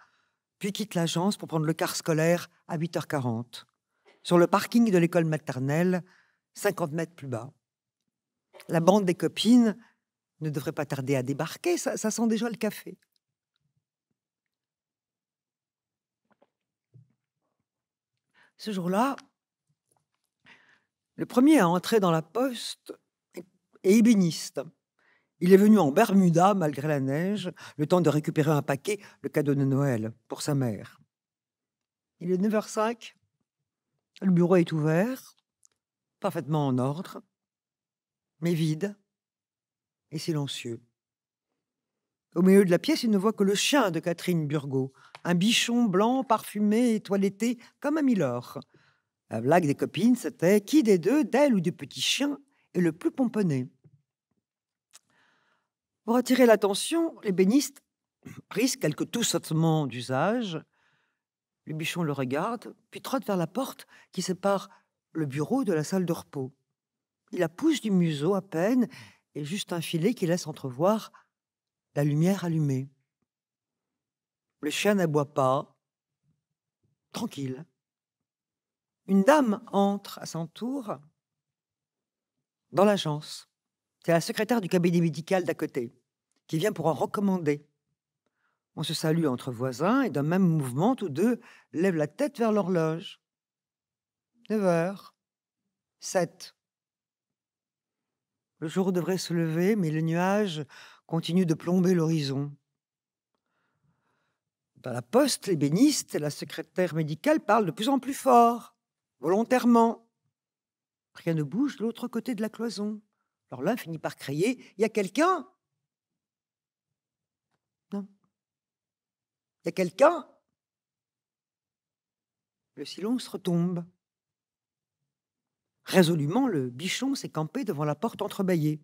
puis quitte l'agence pour prendre le car scolaire à 8h40, sur le parking de l'école maternelle, 50 mètres plus bas. La bande des copines ne devrait pas tarder à débarquer, ça, ça sent déjà le café. Ce jour-là, le premier à entrer dans la poste est ébéniste. Il est venu en Bermuda, malgré la neige, le temps de récupérer un paquet, le cadeau de Noël, pour sa mère. Il est 9h05, le bureau est ouvert, parfaitement en ordre, mais vide et silencieux. Au milieu de la pièce, il ne voit que le chien de Catherine Burgot, un bichon blanc parfumé et toiletté comme un Milord. La blague des copines, c'était qui des deux, d'elle ou du petit chien, est le plus pomponné Pour attirer l'attention, l'ébéniste risque quelques tout d'usage. Le bichon le regarde, puis trotte vers la porte qui sépare le bureau de la salle de repos. Il la pousse du museau à peine et juste un filet qui laisse entrevoir la lumière allumée. Le chien n'aboie pas, tranquille. Une dame entre à son tour dans l'agence. C'est la secrétaire du cabinet médical d'à côté qui vient pour en recommander. On se salue entre voisins et d'un même mouvement, tous deux lèvent la tête vers l'horloge. 9 heures, 7. Le jour devrait se lever, mais le nuage continue de plomber l'horizon. Dans la poste, l'ébéniste et la secrétaire médicale parlent de plus en plus fort, volontairement. Rien ne bouge de l'autre côté de la cloison. Alors l'un finit par crier Il y a quelqu'un Non. Il y a quelqu'un Le silence retombe. Résolument, le bichon s'est campé devant la porte entrebâillée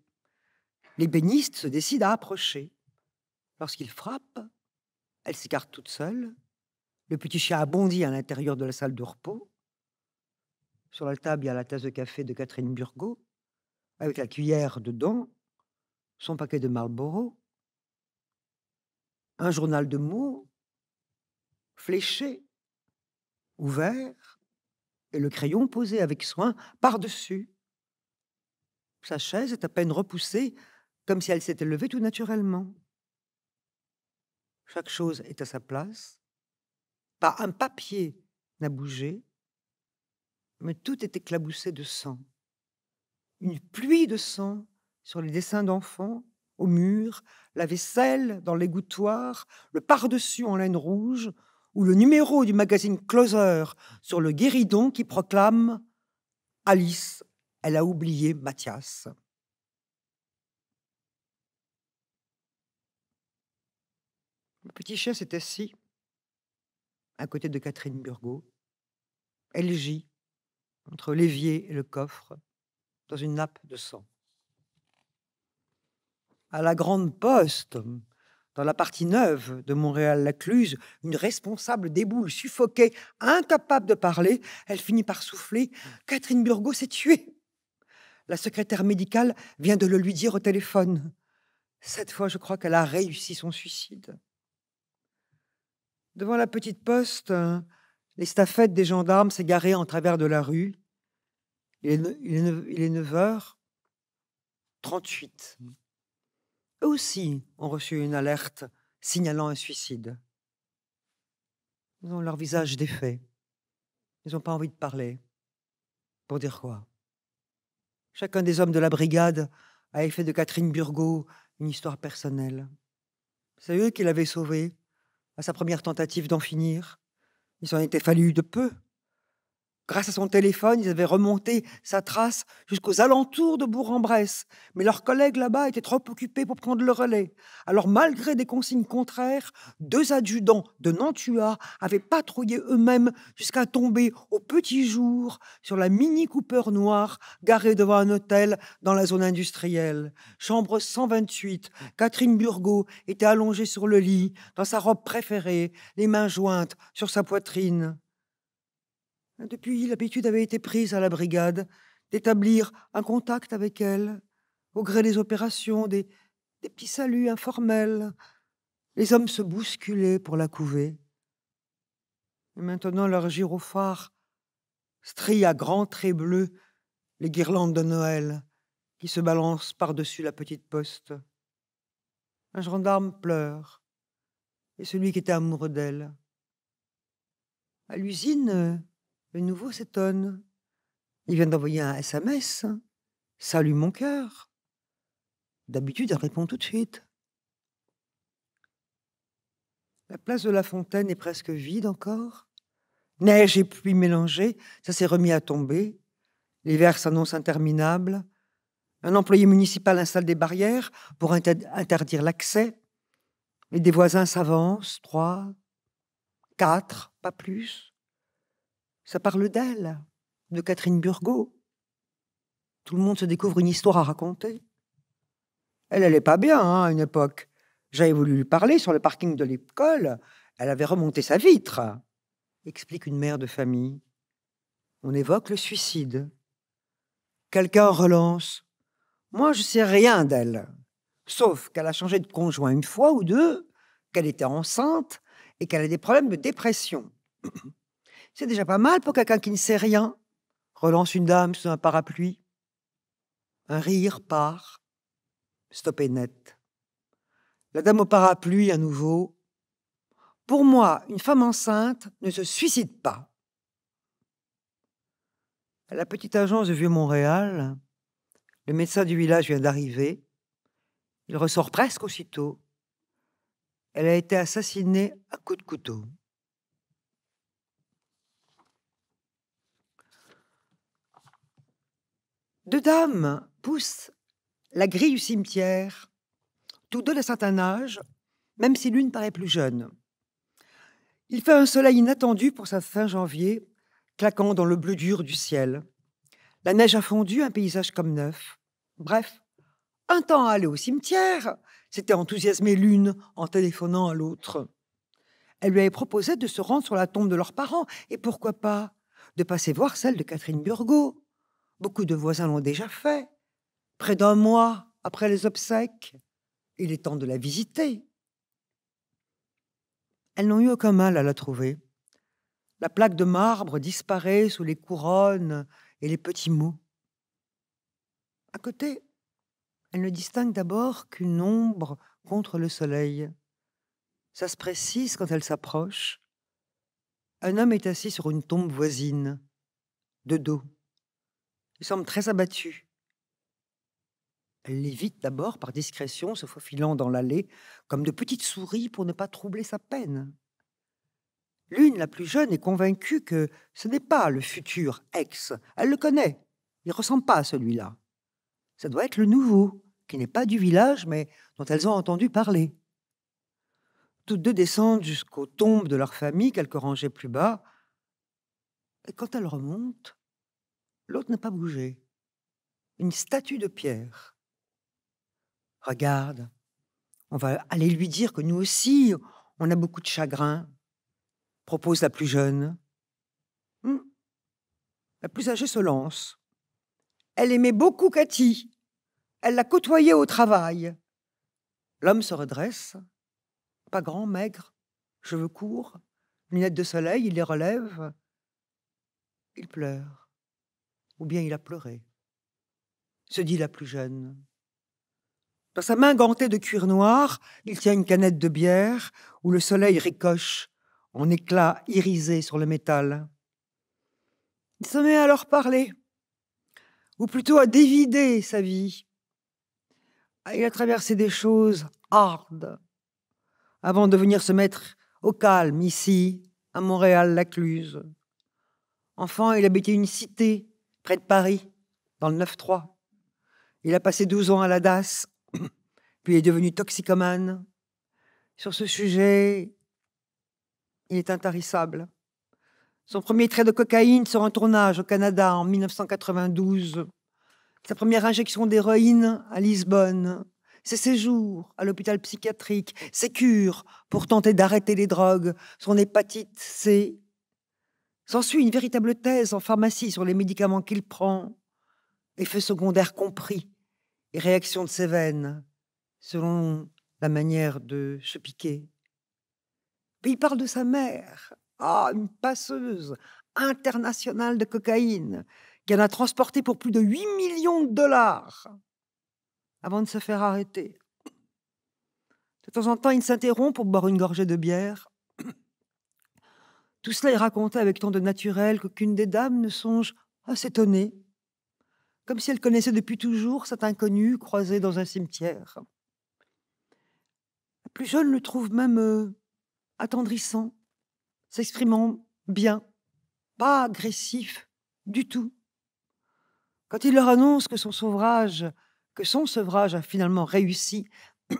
l'ébéniste se décide à approcher. Lorsqu'il frappe, elle s'écarte toute seule. Le petit chien a bondi à l'intérieur de la salle de repos. Sur la table, il y a la tasse de café de Catherine Burgot, avec la cuillère dedans, son paquet de Marlboro, un journal de mots, fléché, ouvert, et le crayon posé avec soin par-dessus. Sa chaise est à peine repoussée comme si elle s'était levée tout naturellement. Chaque chose est à sa place. Pas un papier n'a bougé, mais tout est éclaboussé de sang. Une pluie de sang sur les dessins d'enfants, au mur, la vaisselle, dans l'égouttoir, le pardessus en laine rouge, ou le numéro du magazine Closer sur le guéridon qui proclame Alice, elle a oublié Mathias. petit chien s'est assis à côté de Catherine Burgot, gît entre l'évier et le coffre, dans une nappe de sang. À la Grande Poste, dans la partie neuve de Montréal-Lacluse, une responsable déboule, suffoquée, incapable de parler. Elle finit par souffler Catherine Burgot s'est tuée. La secrétaire médicale vient de le lui dire au téléphone. Cette fois, je crois qu'elle a réussi son suicide. Devant la petite poste, euh, l'estafette des gendarmes s'est garée en travers de la rue. Il est, 9h38. Eux aussi ont reçu une alerte signalant un suicide. Ils ont leur visage défait. Ils n'ont pas envie de parler. Pour dire quoi Chacun des hommes de la brigade a fait de Catherine Burgot une histoire personnelle. C'est eux qui l'avaient sauvée, à sa première tentative d'en finir. Il s'en était fallu de peu Grâce à son téléphone, ils avaient remonté sa trace jusqu'aux alentours de Bourg-en-Bresse, mais leurs collègues là-bas étaient trop occupés pour prendre le relais. Alors, malgré des consignes contraires, deux adjudants de Nantua avaient patrouillé eux-mêmes jusqu'à tomber au petit jour sur la mini Cooper noire garée devant un hôtel dans la zone industrielle. Chambre 128, Catherine Burgot était allongée sur le lit, dans sa robe préférée, les mains jointes sur sa poitrine. Hein, depuis, l'habitude avait été prise à la brigade d'établir un contact avec elle, au gré des opérations, des, petits saluts informels. Les hommes se bousculaient pour la couver. Et maintenant, leur gyrophare strie à grands traits bleus les guirlandes de Noël qui se balancent par-dessus la petite poste. Un gendarme pleure, et celui qui était amoureux d'elle. À l'usine, le nouveau s'étonne. Il vient d'envoyer un SMS. Salut mon cœur. D'habitude, elle répond tout de suite. La place de la fontaine est presque vide encore. Neige et pluie mélangées, ça s'est remis à tomber. L'hiver s'annonce interminable. Un employé municipal installe des barrières pour interdire l'accès. Et des voisins s'avancent, trois, quatre, pas plus. Ça parle d'elle, de Catherine Burgot. Tout le monde se découvre une histoire à raconter. Elle allait pas bien hein, à une époque. J'avais voulu lui parler sur le parking de l'école. Elle avait remonté sa vitre, explique une mère de famille. On évoque le suicide. Quelqu'un relance. Moi, je sais rien d'elle. Sauf qu'elle a changé de conjoint une fois ou deux, qu'elle était enceinte et qu'elle a des problèmes de dépression. C'est déjà pas mal pour quelqu'un qui ne sait rien. Relance une dame sous un parapluie. Un rire part. Stoppé net. La dame au parapluie à nouveau. Pour moi, une femme enceinte ne se suicide pas. À la petite agence de Vieux-Montréal, le médecin du village vient d'arriver. Il ressort presque aussitôt. Elle a été assassinée à coups de couteau. Deux dames poussent la grille du cimetière, Tous deux d'un certain âge, même si l'une paraît plus jeune. Il fait un soleil inattendu pour sa fin janvier, claquant dans le bleu dur du ciel. La neige a fondu, un paysage comme neuf. Bref, un temps à aller au cimetière, s'était enthousiasmée l'une en téléphonant à l'autre. Elle lui avait proposé de se rendre sur la tombe de leurs parents, et pourquoi pas de passer voir celle de Catherine Burgot. Beaucoup de voisins l'ont déjà fait. Près d'un mois après les obsèques, il est temps de la visiter. Elles n'ont eu aucun mal à la trouver. La plaque de marbre disparaît sous les couronnes et les petits mots. À côté, elles ne distinguent d'abord qu'une ombre contre le soleil. Ça se précise quand elle s'approche. Un homme est assis sur une tombe voisine, de dos. Ils sommes très abattus. Elle l'évite d'abord par discrétion, se faufilant dans l'allée, comme de petites souris pour ne pas troubler sa peine. L'une, la plus jeune, est convaincue que ce n'est pas le futur ex. Elle le connaît. Il ne ressemble pas à celui-là. Ça doit être le nouveau, qui n'est pas du village, mais dont elles ont entendu parler. Toutes deux descendent jusqu'aux tombes de leur famille, quelques rangées plus bas. Et quand elles remontent, L'autre n'a pas bougé. Une statue de pierre. Regarde, on va aller lui dire que nous aussi, on a beaucoup de chagrin, propose la plus jeune. Hmm. La plus âgée se lance. Elle aimait beaucoup Cathy. Elle la côtoyait au travail. L'homme se redresse. Pas grand, maigre, cheveux courts, lunettes de soleil, il les relève. Il pleure ou bien il a pleuré, se dit la plus jeune. Dans sa main gantée de cuir noir, il tient une canette de bière où le soleil ricoche en éclats irisés sur le métal. Il se met à leur parler, ou plutôt à dévider sa vie. Ah, il a traversé des choses hardes avant de venir se mettre au calme ici, à Montréal-Lacluse. Enfant, il habitait une cité près de Paris, dans le 9-3. Il a passé 12 ans à la DAS, puis est devenu toxicomane. Sur ce sujet, il est intarissable. Son premier trait de cocaïne sur un tournage au Canada en 1992. Sa première injection d'héroïne à Lisbonne. Ses séjours à l'hôpital psychiatrique. Ses cures pour tenter d'arrêter les drogues. Son hépatite C S'ensuit une véritable thèse en pharmacie sur les médicaments qu'il prend, effets secondaires compris et réactions de ses veines, selon la manière de se piquer. Puis il parle de sa mère, ah, une passeuse internationale de cocaïne, qui en a transporté pour plus de 8 millions de dollars avant de se faire arrêter. De temps en temps, il s'interrompt pour boire une gorgée de bière tout cela est raconté avec tant de naturel qu'aucune des dames ne songe à s'étonner, comme si elle connaissait depuis toujours cet inconnu croisé dans un cimetière. La plus jeune le trouve même euh, attendrissant, s'exprimant bien, pas agressif du tout. Quand il leur annonce que son sevrage, que son sevrage a finalement réussi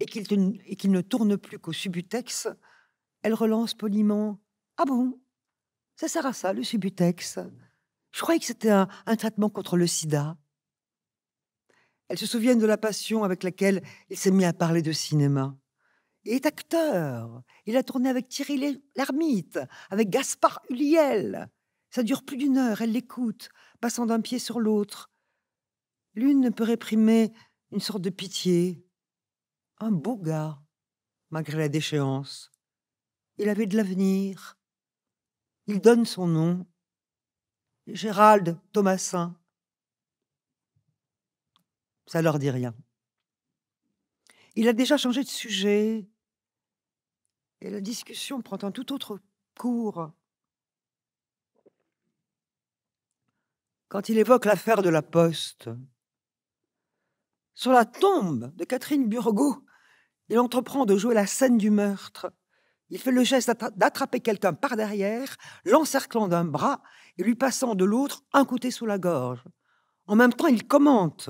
et qu'il ne tourne plus qu'au subutex, elle relance poliment ah bon Ça sert à ça, le subutex Je croyais que c'était un, traitement contre le sida. Elles se souviennent de la passion avec laquelle il s'est mis à parler de cinéma. Il est acteur. Il a tourné avec Thierry Lhermitte, avec Gaspard Huliel. Ça dure plus d'une heure, elle l'écoute, passant d'un pied sur l'autre. L'une ne peut réprimer une sorte de pitié. Un beau gars, malgré la déchéance. Il avait de l'avenir. Il donne son nom. Gérald Thomasin. Ça leur dit rien. Il a déjà changé de sujet et la discussion prend un tout autre cours. Quand il évoque l'affaire de la poste, sur la tombe de Catherine Burgot, il entreprend de jouer la scène du meurtre il fait le geste d'attraper quelqu'un par derrière, l'encerclant d'un bras et lui passant de l'autre un côté sous la gorge. En même temps, il commente.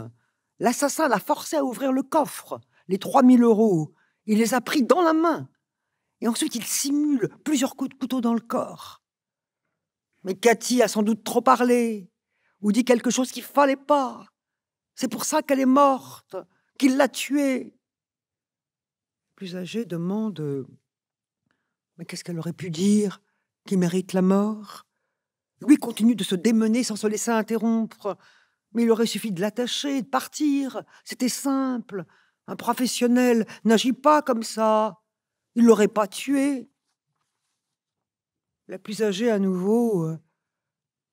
L'assassin l'a forcé à ouvrir le coffre, les 3000 euros. Il les a pris dans la main. Et ensuite, il simule plusieurs coups de couteau dans le corps. Mais Cathy a sans doute trop parlé, ou dit quelque chose qu'il fallait pas. C'est pour ça qu'elle est morte, qu'il l'a tuée. Plus âgé demande euh, mais qu'est-ce qu'elle aurait pu dire qui mérite la mort Lui continue de se démener sans se laisser interrompre. Mais il aurait suffi de l'attacher, de partir. C'était simple. Un professionnel n'agit pas comme ça. Il l'aurait pas tué. La plus âgée à nouveau. Euh,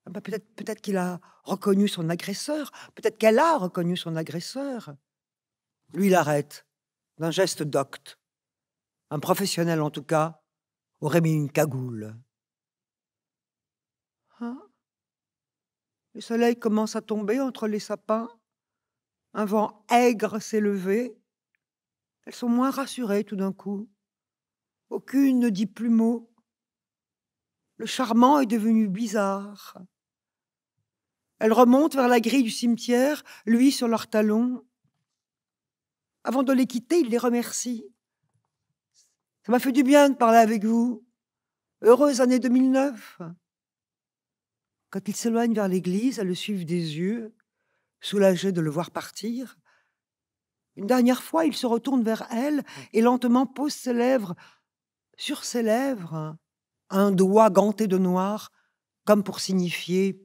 ah bah peut-être qu'il a reconnu son agresseur. Peut-être qu'elle a reconnu son agresseur. Lui l'arrête, d'un geste docte. Un professionnel en tout cas, aurait mis une cagoule. Hein? le soleil commence à tomber entre les sapins. Un vent aigre s'est levé. Elles sont moins rassurées tout d'un coup. Aucune ne dit plus mot. Le charmant est devenu bizarre. Elles remontent vers la grille du cimetière, lui sur leurs talons. Avant de les quitter, il les remercie. Ça m'a fait du bien de parler avec vous. Heureuse année 2009. Quand il s'éloigne vers l'église, elle le suit des yeux, soulagée de le voir partir. Une dernière fois, il se retourne vers elle et lentement pose ses lèvres sur ses lèvres, un doigt ganté de noir, comme pour signifier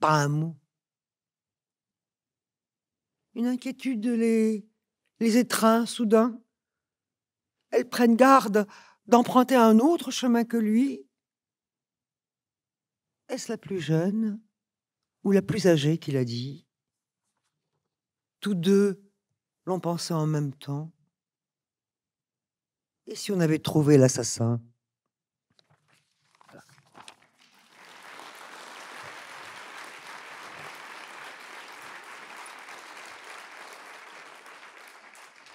pas un mot. Une inquiétude les, les étreint soudain elles prennent garde d'emprunter un autre chemin que lui Est-ce la plus jeune ou la plus âgée qui l'a dit Tous deux l'ont pensé en même temps. Et si on avait trouvé l'assassin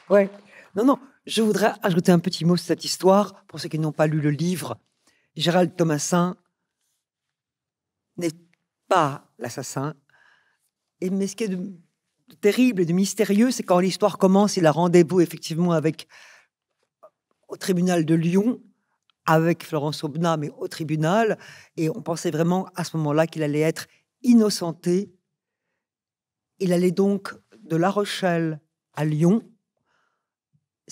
Ouais. Non, non, je voudrais ajouter un petit mot sur cette histoire pour ceux qui n'ont pas lu le livre. Gérald Thomasin n'est pas l'assassin. Mais ce qui est terrible et de mystérieux, c'est quand l'histoire commence, il a rendez-vous effectivement avec au tribunal de Lyon avec Florence Aubenas, mais au tribunal. Et on pensait vraiment à ce moment-là qu'il allait être innocenté. Il allait donc de La Rochelle à Lyon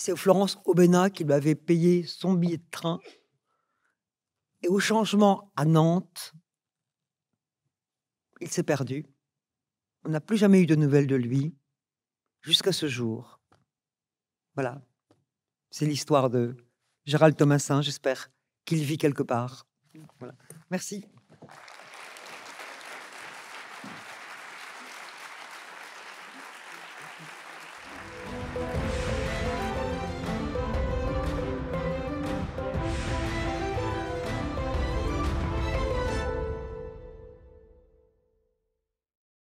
c'est Florence Aubenas qui lui avait payé son billet de train. Et au changement à Nantes, il s'est perdu. On n'a plus jamais eu de nouvelles de lui jusqu'à ce jour. Voilà. C'est l'histoire de Gérald Thomasin. J'espère qu'il vit quelque part. Merci.